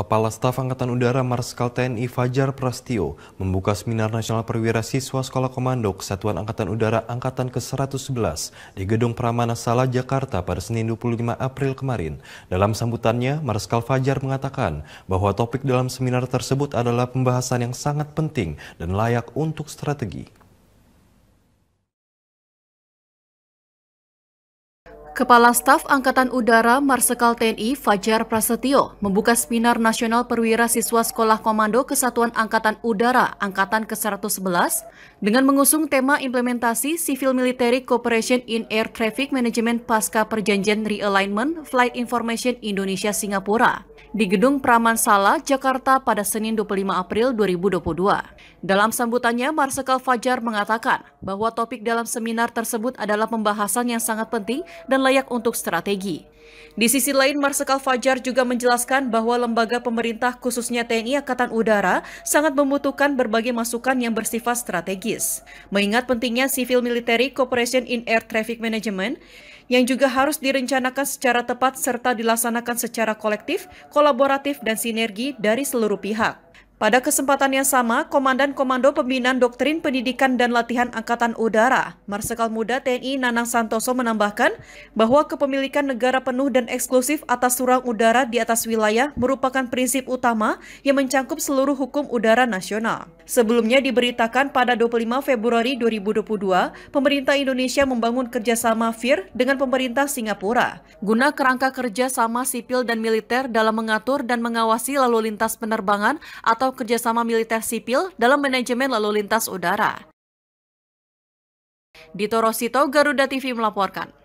Kepala Staf Angkatan Udara Marskal TNI Fajar Prastio membuka seminar nasional perwira siswa Sekolah Komando Kesatuan Angkatan Udara Angkatan ke-111 di Gedung Pramana Sala, Jakarta pada Senin 25 April kemarin. Dalam sambutannya, Marskal Fajar mengatakan bahwa topik dalam seminar tersebut adalah pembahasan yang sangat penting dan layak untuk strategi. Kepala Staf Angkatan Udara Marsikal TNI Fajar Prasetyo membuka seminar nasional perwira siswa Sekolah Komando Kesatuan Angkatan Udara Angkatan ke-111 dengan mengusung tema implementasi Civil Military Cooperation in Air Traffic Management pasca perjanjian realignment Flight Information Indonesia Singapura di Gedung Pramansala Jakarta pada Senin 25 April 2022. Dalam sambutannya, Marsikal Fajar mengatakan, bahwa topik dalam seminar tersebut adalah pembahasan yang sangat penting dan layak untuk strategi. Di sisi lain, Marsikal Fajar juga menjelaskan bahwa lembaga pemerintah khususnya TNI Angkatan Udara sangat membutuhkan berbagai masukan yang bersifat strategis. Mengingat pentingnya Civil Military Cooperation in Air Traffic Management, yang juga harus direncanakan secara tepat serta dilaksanakan secara kolektif, kolaboratif, dan sinergi dari seluruh pihak. Pada kesempatan yang sama, Komandan Komando Pembinaan Doktrin Pendidikan dan Latihan Angkatan Udara, Marsikal Muda TNI Nanang Santoso menambahkan bahwa kepemilikan negara penuh dan eksklusif atas surang udara di atas wilayah merupakan prinsip utama yang mencangkup seluruh hukum udara nasional. Sebelumnya diberitakan pada 25 Februari 2022, pemerintah Indonesia membangun kerjasama FIR dengan pemerintah Singapura guna kerangka kerjasama sipil dan militer dalam mengatur dan mengawasi lalu lintas penerbangan atau kerjasama militer sipil dalam manajemen lalu lintas udara. Dito Rosito, Garuda TV melaporkan.